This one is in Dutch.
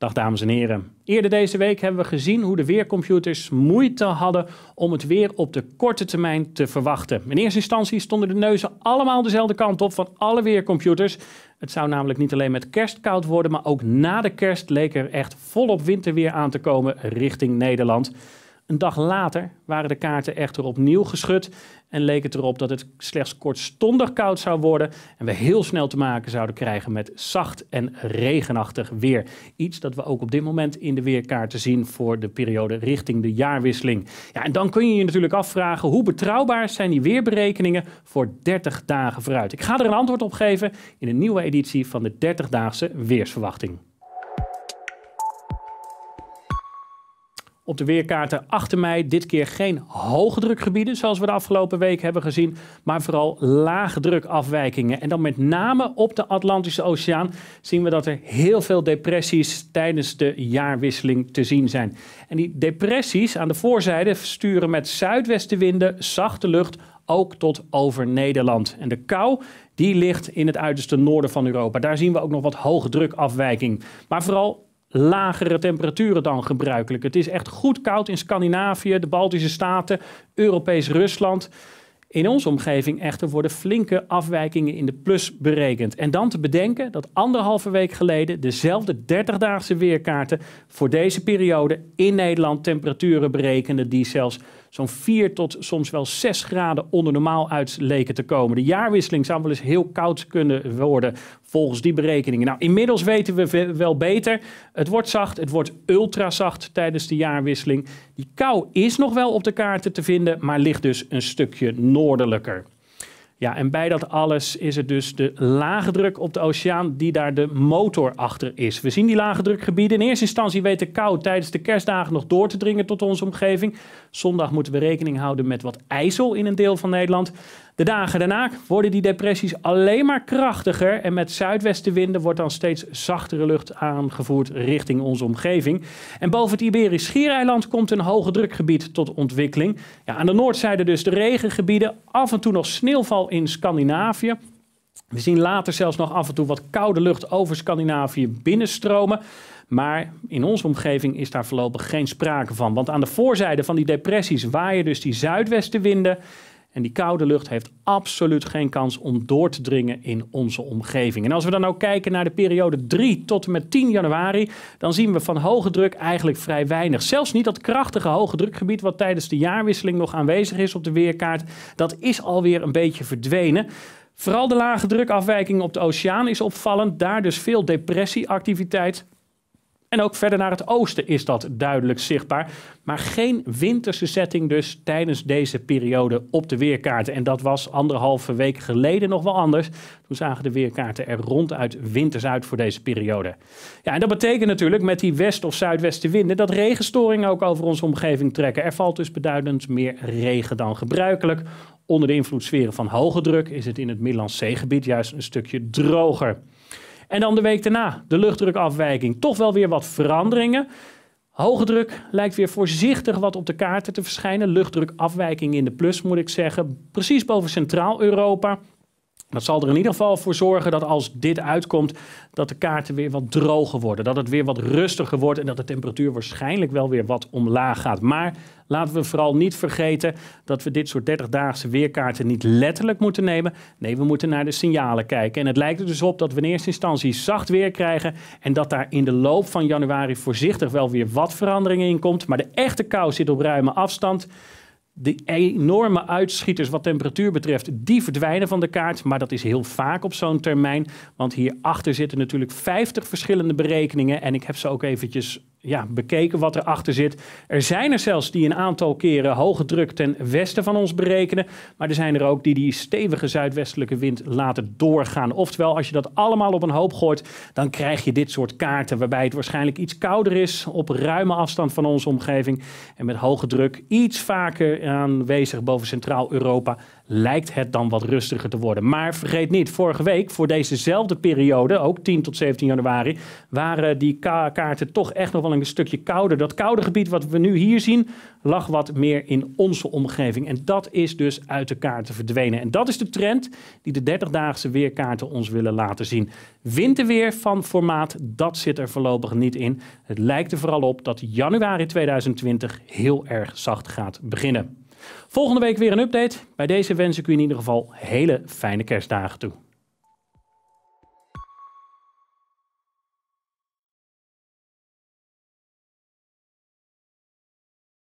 Dag dames en heren. Eerder deze week hebben we gezien hoe de weercomputers moeite hadden om het weer op de korte termijn te verwachten. In eerste instantie stonden de neuzen allemaal dezelfde kant op van alle weercomputers. Het zou namelijk niet alleen met kerst koud worden, maar ook na de kerst leek er echt volop winterweer aan te komen richting Nederland. Een dag later waren de kaarten echter opnieuw geschud en leek het erop dat het slechts kortstondig koud zou worden en we heel snel te maken zouden krijgen met zacht en regenachtig weer. Iets dat we ook op dit moment in de weerkaarten zien voor de periode richting de jaarwisseling. Ja, en dan kun je je natuurlijk afvragen hoe betrouwbaar zijn die weerberekeningen voor 30 dagen vooruit. Ik ga er een antwoord op geven in een nieuwe editie van de 30-daagse weersverwachting. op de weerkaarten achter mij. Dit keer geen hoge drukgebieden zoals we de afgelopen week hebben gezien, maar vooral laagdrukafwijkingen. En dan met name op de Atlantische Oceaan zien we dat er heel veel depressies tijdens de jaarwisseling te zien zijn. En die depressies aan de voorzijde sturen met zuidwestenwinden zachte lucht ook tot over Nederland. En de kou die ligt in het uiterste noorden van Europa. Daar zien we ook nog wat hoge drukafwijking. Maar vooral lagere temperaturen dan gebruikelijk. Het is echt goed koud in Scandinavië, de Baltische Staten, Europees Rusland. In onze omgeving echter worden flinke afwijkingen in de plus berekend. En dan te bedenken dat anderhalve week geleden dezelfde 30-daagse weerkaarten voor deze periode in Nederland temperaturen berekenden die zelfs zo'n 4 tot soms wel 6 graden onder normaal uit leken te komen. De jaarwisseling zou wel eens heel koud kunnen worden volgens die berekeningen. Nou, inmiddels weten we wel beter. Het wordt zacht, het wordt ultra zacht tijdens de jaarwisseling. Die kou is nog wel op de kaarten te vinden, maar ligt dus een stukje noordelijker. Ja, en bij dat alles is het dus de lage druk op de oceaan die daar de motor achter is. We zien die lage drukgebieden. In eerste instantie weten koud kou tijdens de kerstdagen nog door te dringen tot onze omgeving. Zondag moeten we rekening houden met wat ijzel in een deel van Nederland. De dagen daarna worden die depressies alleen maar krachtiger en met zuidwestenwinden wordt dan steeds zachtere lucht aangevoerd richting onze omgeving. En boven het Iberisch Schiereiland komt een hoge drukgebied tot ontwikkeling. Ja, aan de noordzijde dus de regengebieden, af en toe nog sneeuwval in Scandinavië. We zien later zelfs nog af en toe wat koude lucht over Scandinavië binnenstromen. Maar in onze omgeving is daar voorlopig geen sprake van. Want aan de voorzijde van die depressies waaien dus die zuidwestenwinden. En die koude lucht heeft absoluut geen kans om door te dringen in onze omgeving. En als we dan nou kijken naar de periode 3 tot en met 10 januari, dan zien we van hoge druk eigenlijk vrij weinig. Zelfs niet dat krachtige hoge drukgebied wat tijdens de jaarwisseling nog aanwezig is op de weerkaart, dat is alweer een beetje verdwenen. Vooral de lage drukafwijking op de oceaan is opvallend, daar dus veel depressieactiviteit. En ook verder naar het oosten is dat duidelijk zichtbaar. Maar geen winterse setting dus tijdens deze periode op de weerkaarten. En dat was anderhalve week geleden nog wel anders. Toen zagen de weerkaarten er ronduit winters uit voor deze periode. Ja, en dat betekent natuurlijk met die west- of zuidwestenwinden dat regenstoringen ook over onze omgeving trekken. Er valt dus beduidend meer regen dan gebruikelijk. Onder de invloedssferen van hoge druk is het in het Middellandse zeegebied juist een stukje droger. En dan de week daarna de luchtdrukafwijking. Toch wel weer wat veranderingen. Hoge druk lijkt weer voorzichtig wat op de kaarten te verschijnen. Luchtdrukafwijking in de plus, moet ik zeggen. Precies boven Centraal-Europa. Dat zal er in ieder geval voor zorgen dat als dit uitkomt, dat de kaarten weer wat droger worden. Dat het weer wat rustiger wordt en dat de temperatuur waarschijnlijk wel weer wat omlaag gaat. Maar laten we vooral niet vergeten dat we dit soort 30-daagse weerkaarten niet letterlijk moeten nemen. Nee, we moeten naar de signalen kijken. En het lijkt er dus op dat we in eerste instantie zacht weer krijgen en dat daar in de loop van januari voorzichtig wel weer wat veranderingen in komt. Maar de echte kou zit op ruime afstand de enorme uitschieters wat temperatuur betreft, die verdwijnen van de kaart. Maar dat is heel vaak op zo'n termijn. Want hierachter zitten natuurlijk 50 verschillende berekeningen. En ik heb ze ook eventjes ja, bekeken wat erachter zit. Er zijn er zelfs die een aantal keren hoge druk ten westen van ons berekenen. Maar er zijn er ook die die stevige zuidwestelijke wind laten doorgaan. Oftewel, als je dat allemaal op een hoop gooit, dan krijg je dit soort kaarten. Waarbij het waarschijnlijk iets kouder is op ruime afstand van onze omgeving. En met hoge druk iets vaker aanwezig boven Centraal-Europa lijkt het dan wat rustiger te worden. Maar vergeet niet, vorige week voor dezezelfde periode, ook 10 tot 17 januari, waren die kaarten toch echt nog wel een stukje kouder. Dat koude gebied wat we nu hier zien, lag wat meer in onze omgeving. En dat is dus uit de kaarten verdwenen. En dat is de trend die de 30-daagse weerkaarten ons willen laten zien. Winterweer van formaat, dat zit er voorlopig niet in. Het lijkt er vooral op dat januari 2020 heel erg zacht gaat beginnen. Volgende week weer een update. Bij deze wens ik u in ieder geval hele fijne kerstdagen toe.